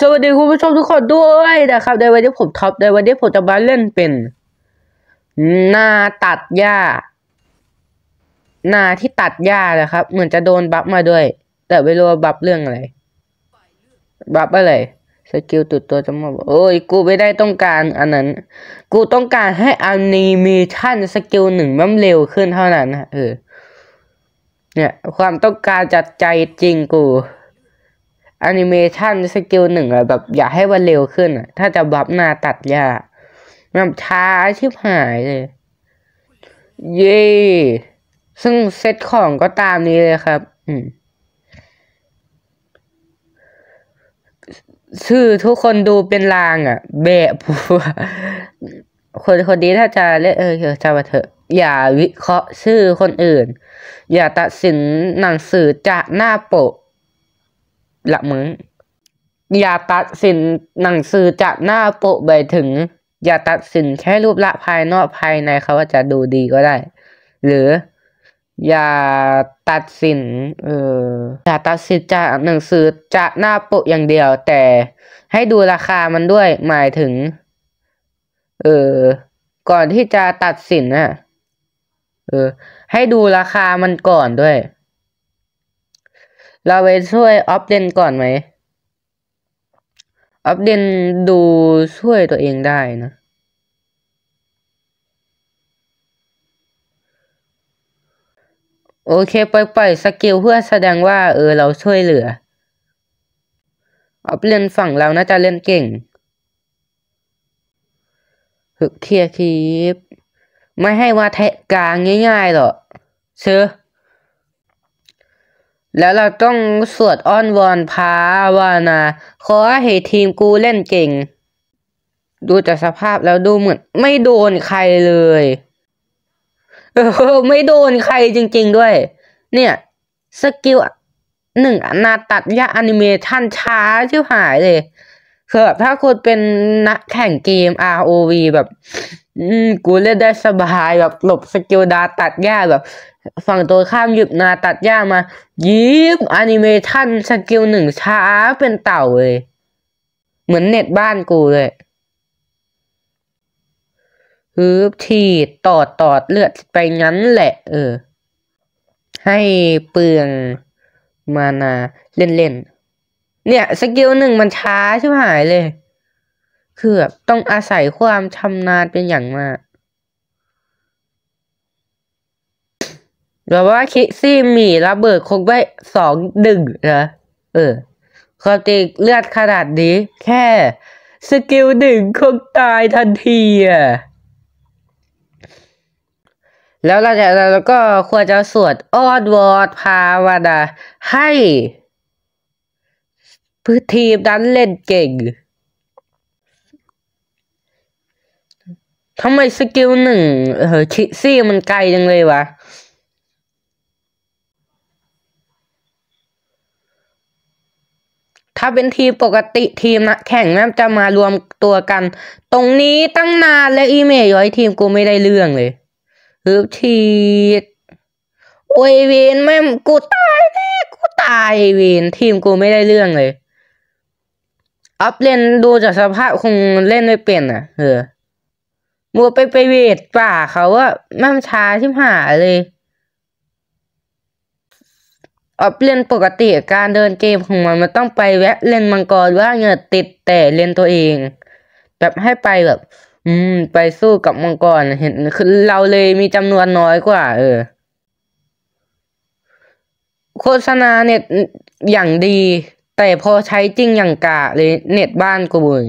สวัสดีคุณผู้ชมทุกคนด้วยนะครับในวันนี้ผมท็อปในวันนี้ผมจะมาเล่นเป็น หน้าตัดหญ้าหน้าที่ตัดหญ้านะครับ เหมือนจะโดนบัฟมาด้วย แต่ไม่รู้ว่าบัฟเรื่องอะไร บัฟอะไรสกิลตุดตัวจะมาโอ้ยกูไม่ได้ต้องการอันนั้น กูต้องการให้อานิเมชันสกิลหนึ่งมันเร็วขึ้นเท่านั้นนะเออเนี่ย ความต้องการจัดใจจริงกูแอนิเมชันสกิลหนึ่งอะแบบ อยากให้มันเร็วขึ้นอะถ้าจะบับหน้าตัดยาแบบช้าชิบหายเลย เย่ซึ่งเซตของก็ตามนี้เลยครับ อืมชื่อทุกคนดูเป็นลางอะ่ะเบะผัวคนคนนี้ถ้าจะเล่อเออ จะมาเถอะ อย่าวิเคราะห์ชื่อคนอื่น อย่าตัดสินหนังสือจากหน้าปกละมึงอย่าตัดสินหนังสือจากหน้าโปะไปถึง อย่าตัดสินแค่รูปละภายนอกภายในเขาาจะดูดีก็ได้ หรือ อย่าตัดสิน เอออย่าตัดสินจากหนังสือจากหน้าโปะอย่างเดียว แต่ให้ดูราคามันด้วย หมายถึง เออก่อนที่จะตัดสินนะเออ ให้ดูราคามันก่อนด้วยเราไปช่วยออฟเดนก่อนไหมออฟเดนดูช่วยตัวเองได้นะ โอเคปล่อยยสกิลเพื่อแสดงว่าเออเราช่วยเหลือออฟเดนฝั่งเราน่าจะเล่นเก่งเคลียร์คลิปไม่ให้ว่าแทะกลางง่ายๆหรอกเชื่อแล้วเราต้องสวดอ้อนวอนพาวานาขอให้ทีมกูเล่นเก่ง ดูจากสภาพแล้วดูเหมือนไม่โดนใครเลย เออไม่โดนใครจริงๆด้วย เนี่ย สกิลหนึ่งนาตัดยาแอนิเมชันช้าชิบหายเลยคือแบบถ้าคุณเป็นนักแข่งเกม ROV แบบกูเล่นได้สบายแบบหลบสกิลดาตัดยาแบบฝั่งตัวข้ามหยิบนาตัดหญ้ามา ยิบแอนิเมชันสกิลหนึ่งช้าเป็นเต่าเลย เหมือนเน็ตบ้านกูเลยฮึบทีตอดตอดเลือดไปงั้นแหละ เออ ให้เปลืองมานาเล่นเล่นเนี่ยสกิลหนึ่งมันช้าชิบหายเลย คือแบบต้องอาศัยความชำนาญเป็นอย่างมากแราว่าคิซี่หมีระเบิดคงไม้สองดึงนะเออความจริงเลือดขนาดนี้แค่สกิลหนึ่งคงตายทันทีอ่ะแล้วเราจะ้เราก็ควรจะสวดอ้อนวอนพาวนาให้พื้นทีมนั้นเล่นเก่งทำไมสกิลหนึ่งเออคิซี่มันไกลจังเลยวะถ้าเป็นทีมปกติทีมนะแข่งน่จะมารวมตัวกันตรงนี้ตั้งนานแล้วอีเมย์ย้อย ทีมกูไม่ได้เรื่องเลยฮึบทีโอยเวนแม่กูตายแน่กูตายเวนทีมกูไม่ได้เรื่องเลย อัพเลนดูจากสภาพคงเล่นไม่เป็นอ่ะเออมัวไปไปเวทป่าเขาอะแม่ช้าชิมหาเลยเอาเล่นปกติการเดินเกมของมันมันต้องไปแวะเล่นมังกรว่าเงือติดแต่เล่นตัวเอง แบบให้ไปแบบ อืม ไปสู้กับมังกรเห็นคือเราเลยมีจำนวนน้อยกว่า เออโฆษณาเน็ตอย่างดีแต่พอใช้จริงอย่างกะเลย เน็ตบ้านกูเย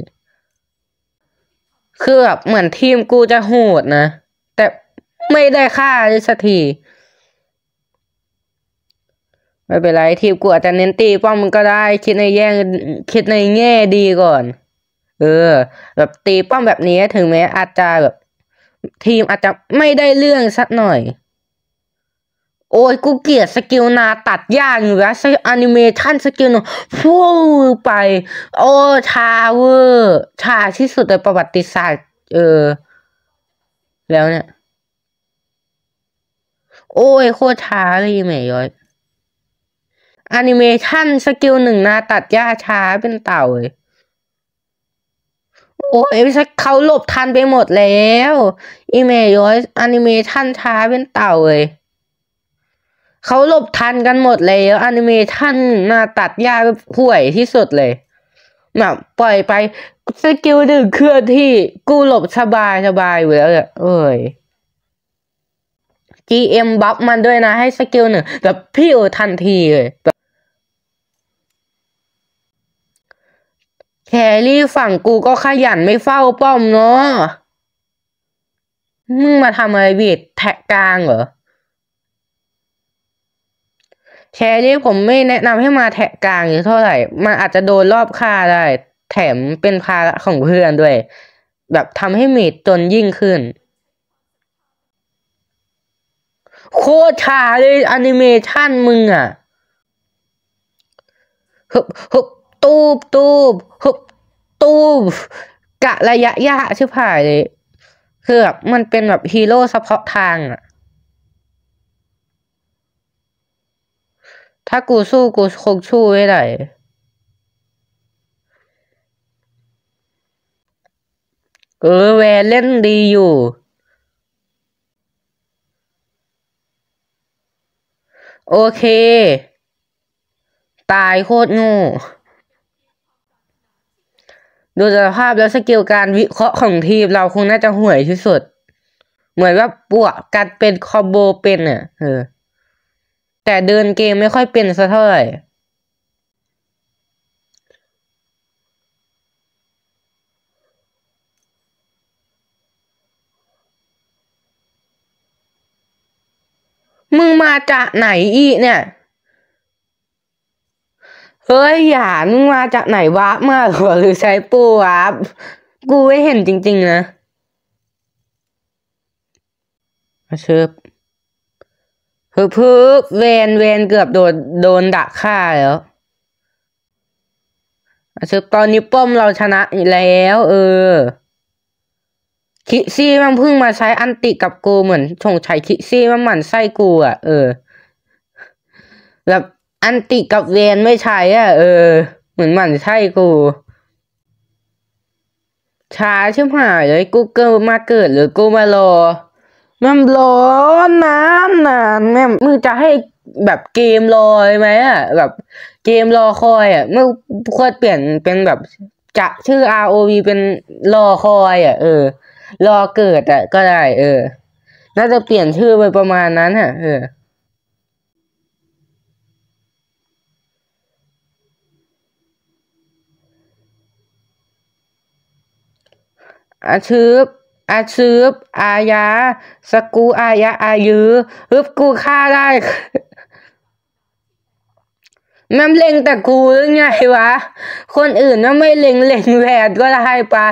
คือแบบเหมือนทีมกูจะโหดนะ แต่ไม่ได้ค่าเลยสักทีไม่เป็นไรทีมกูอาจจะเน้น ตีป้อมมึงก็ได้ คิดในแง่คิดในแง่ดีก่อน เออ แบบตีป้อมแบบนี้ถึงแม้อาจจะแบบ ทีมอาจจะไม่ได้เรื่องสักหน่อย โอ้ยกูเกลียดสกิลนาตัดยากอยู่แล้วแอนิเมชันสกิลนฟูไป โอ้ชาเวอร์ชาที่สุดในประวัติศาสตร์ เออ แล้วเนี่ย โอ้ยโคตรชาเลยแม่ย้อยแอนิเมชันสกิลหนึ่งนาตัดหญ้าช้าเป็นเต่าเลยโอ้ยเขาหลบทันไปหมดแล้ว อีเมย์ย้อยแอนิเมชันช้าเป็นเต่าเลยเขาหลบทันกันหมดแล้วแอนิเมชันนาตัดยาห่วยที่สุดเลยแบบปล่อยไปสกิลหนึ่งเคลื่อนที่กูหลบสบายสบายอยู่แล้วเอ้ย GM บัฟมันด้วยนะ ให้สกิลหนึ่งแบบพี่เออทันทีเลยแคลครี่ฝั่งกูก็ขยันไม่เฝ้าป้อมเนาะมึงมาทำอะไรบีดแท็กกลางเหรอแครี่ผมไม่แนะนำให้มาแท็กกลางอยู่เท่าไหร่ มันอาจจะโดนรอบค่าได้ แถมเป็นภาระของเพื่อนด้วย แบบทำให้มีดจนยิ่งขึ้นโคตรชา เลยแอนิเมชันมึง อ่ะ ฮึบฮึบตูบตูบฮึบตูบกะระยะ ยะชิบหาย เลย คือแบบมันเป็นแบบ ฮีโร่เฉพาะทางอ่ะถ้ากูสู้กูคงสู้ไม่ได้เออแว เล่นดีอยู่โอเค ตายโคตรงู ดูสภาพแล้วสกิลการวิเคราะห์ของทีมเราคงน่าจะห่วยที่สุด เหมือนว่าปวก กัดเป็นคอมโบเป็นี่ะ เออ แต่เดินเกมไม่ค่อยเป็นสะเท่าไหร่มาจากไหนอีกเนี่ย เฮ้ยหยามึงมาจากไหนวะมาหัวหรือใช้ปูวะกูไม่เห็นจริงๆนะมาเชิบพบพึบเวนเวนเกือบโดนโดนดักฆ่าแล้วมาเชิบ ตอนนี้ป้อมเราชนะแล้ว เออคิซี่มันเพิ่งมาใช้อันติกับกูเหมือนชงชัยคิซี่มันหมั่นไส้กูอ่ะ เออแบบอันติกับเวนไม่ใช้อ่ะ เออ เหมือนหมั่นไส้กูช้าชิบหายเลยกูเกิดมาเกิดหรือกูมารอ มันรอนนานนานแม่มึงจะให้แบบเกมรอไหมอ่ะแบบ เกมรอคอยอ่ะเม่ควรเปลี่ยนเป็นแบบจะชื่อ ROV เป็นรอคอยอ่ะ เออรอเกิดอ่ะก็ได้เออ น่าจะเปลี่ยนชื่อไปประมาณนั้นฮะเอออาชืบ อาชืบ อายาสกูอายาอายือฮึบกูฆ่าได้ แม่เล็งแต่กูยังไงวะ คนอื่นน่ะไม่เล็งเล็งแหวนก็ได้ปะ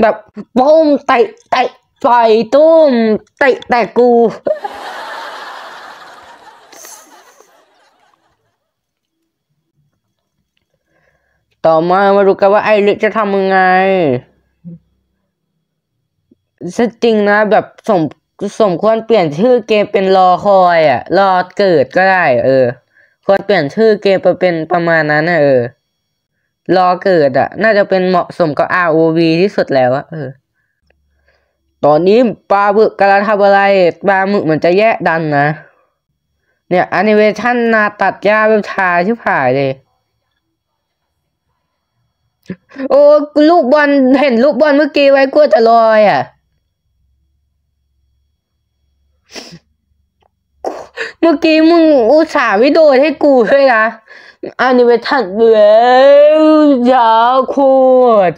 แบบปุ้มเตะเตะต่อยตุ้มเตะแต่กู ต่อมามาดูกันว่าไอริจะทำยังไงะจริงนะ แบบสมสมควรเปลี่ยนชื่อเกมเป็นรอคอยอะรอเกิดก็ได้ เออ ควรเปลี่ยนชื่อเกมไปเป็นประมาณนั้นนะเออรอเกิดอะ่ะ น่าจะเป็นเหมาะสมกับ ROV ที่สุดแล้วอะเออตอนนี้ปลาบึกกำลังทำอะไรปลาหมึกเหมือนจะแยะดันนะ เนี่ยแอนิเมชันนาตัดยาแบบชาชิบหายเลย โอ้ ลูกบอลเห็นลูกบอลเมื่อกี้ไว้กลัวจะลอยอะ่ะ เมื่อกี้มึงอุตส่าห์วิดีโอให้กูด้วยนะอัน้เมทันเลี้ยาวโคตร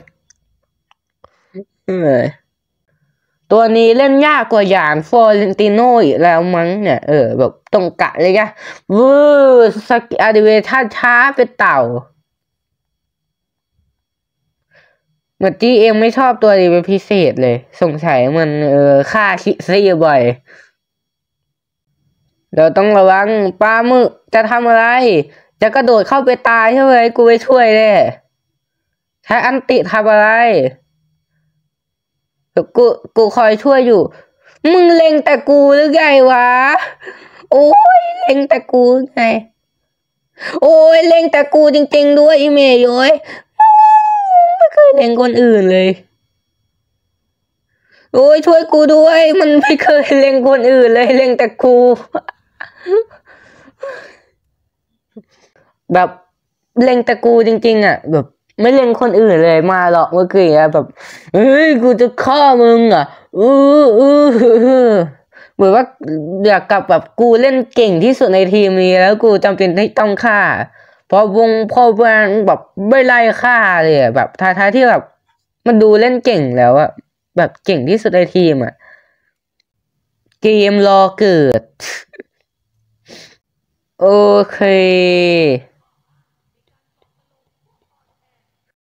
ตัวนี้เล่นยากกว่าอย่างฟอร์เรนติโนอีกแล้วมั้งเนี่ย เออ แบบตรงกะเลยนะวูอสกิแอดิเวชันช้าไปเต่าเหมือนที่เองไม่ชอบตัวนี้เป็นพิเศษเลย สงสัยมันเออฆ่าคิซี่บ่อย เราต้องระวังปลาหมึกจะทำอะไรจะกระโดดเข้าไปตายใช่ไหมกูไปช่วยเลยใช้อันติทำอะไรกูกูคอยช่วยอยู่ มึงเล็งแต่กูหรือไงวะ โอ้ยเล็งแต่กูไง โอ้ยเล็งแต่กูจริง ๆด้วยอีเมย์ย้อยไม่เคยเล็งคนอื่นเลย โอ้ยช่วยกูด้วย มันไม่เคยเล็งคนอื่นเลยเล็งแต่กูแบบเล็งตะกูจริงๆอ่ะ แบบไม่เล็งคนอื่นเลยมาหรอกเมื่อกี้แบบเฮ้ย กูจะฆ่ามึงอ่ะอื้ออื้อเหมือนว่าอยากกลับแบบกูเล่นเก่งที่สุดในทีมนี้แล้วกูจำเป็นต้องฆ่า พอวงพอ่อนแบบไม่ไล่ฆ่าเลยแบบท้ายยที่แบบมันดูเล่นเก่งแล้วอะแบบเก่งที่สุดในทีมอะเกมรอเกิด โอเค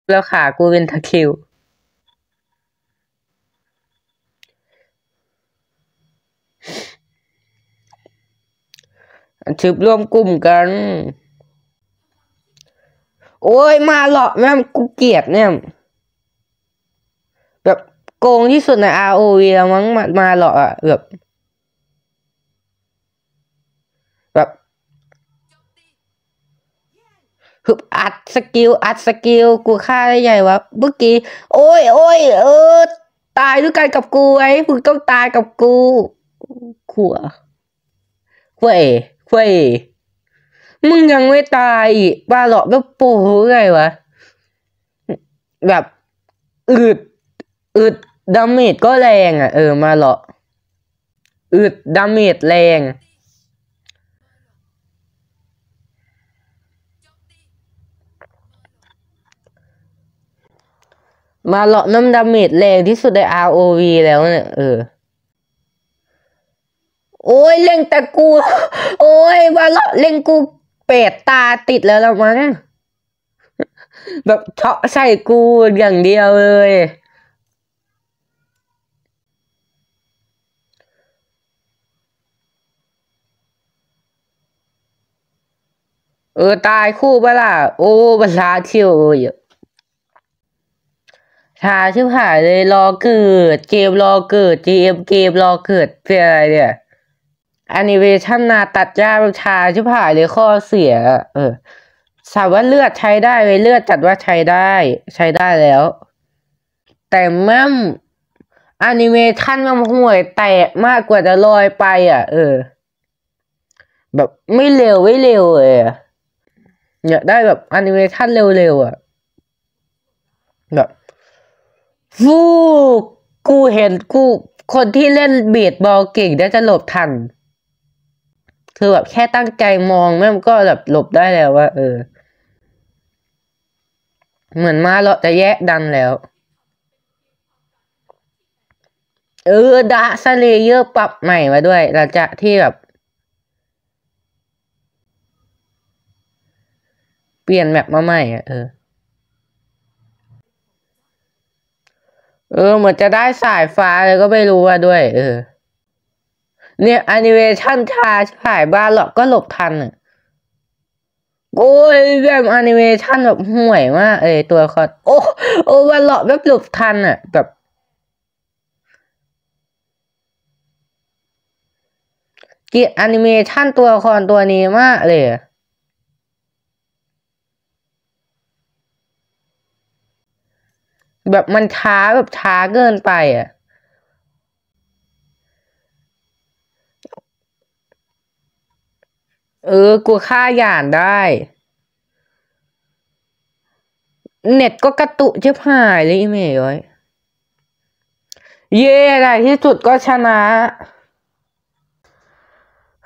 แล้วขากูเป็นตะคิวชึบร่วมกลุ่มกัน โอ้ย มาหลอกแม่กูเกลียดเนี่ยแบบโกงที่สุดใน ROV แล้วมั้งมามาหลอกอะแบบฮึบอัดสกิล อัดสกิลกูฆ่าได้ใหญ่วะเมื่อกี้ โอ้ยโอ้ยเออ ตายด้วยกันกับกูไอ้มึงต้องตายกับกูขัวเว้ยเว้ยมึงยังไม่ตายบ้าหรอกแบบโป้ไงวะ แบบอึดอึดดาเมจก็แรงอ่ะ เออมาหรอกอึดดาเมจแรงมาหลอกน้ำดาเมจแรงที่สุดใน ROV แล้วเนี่ย เออ โอ้ยเล่งแต่กู โอ้ยมาหลอกเล่งกูเป็ดตาติดแล้วละมั้ง แบบเทาะใส่กูอย่างเดียวเลย เออ ตายคู่เปล่าโอ้บรรลาเที่ยวเยอะชาชิบหายเลยรอเกิดเกมรอเกิด GM เกมรอเกิดเป็นอะไรเนี่ยแอนิเมชันนาตัดห้าชาชิบหายเลยข้อเสีย เออสามว่าเลือดใช้ได้เลยเลือดจัดว่าใช้ได้ ใช้ได้แล้ว แต่แม่มแอนิเมชันมันห่วย แตกมากกว่าจะลอยไปอ่ะ เออ แบบไม่เร็ว ไม่เร็วเลยอยากได้แบบแอนิเมชันเร็วๆอ่ะแบบวูกูเห็นกูคนที่เล่นบีดบอลเก่งได้จะหลบทัน คือแบบแค่ตั้งใจมองแม่ก็แบบหลบได้แล้วว่า เออ เหมือนมาเลาจะแยกดันแล้ว เออดาสเลเยอร์ปรับใหม่มาด้วยหลังจากที่แบบ เปลี่ยนแบบมาใหม่อ่ะ เออเออเหมือนจะได้สายฟ้าเลยก็ไม่รู้ว่าด้วย เออ เนี่ยแอนิเมชันชา่ายบ้านหรอกก็หลบทันอ่ะโอ้ยแบบแอนิเมชันแบบห่วยมากเอ้ตัวคอนโอ้โอ้วันหลอกแบบหลบทันอ่ะแบบเกียดแอนิเมชันตัวคอนตัวนี้มากเลยแบบมันช้าแบบช้าเกินไปอ่ะ เออกลัวค่าหยานได้ เน็ตก็กระตุกชิบหายเลยอีเมย์ย้อย เย่ในที่สุดก็ชนะ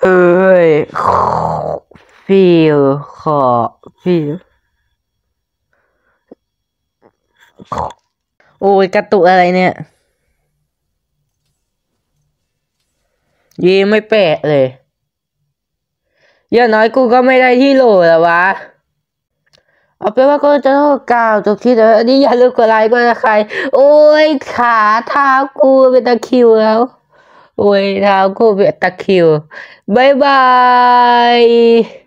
เอ้ยฟิลขอฟิลโอ้ยกระตุกอะไรเนี่ยยีไม่แปะเลยอย่างน้อยกูก็ไม่ได้ที่โหลแล้ววะ เอาเป็นว่าก็จะต้องกล่าวจบที่แต่อันนี้อย่าลืมกดไลค์กดนะใคร โอ้ยขาเท้ากูเป็นตะคิวแล้ว โอ้ยเท้ากูเป็นตะคิวบายบาย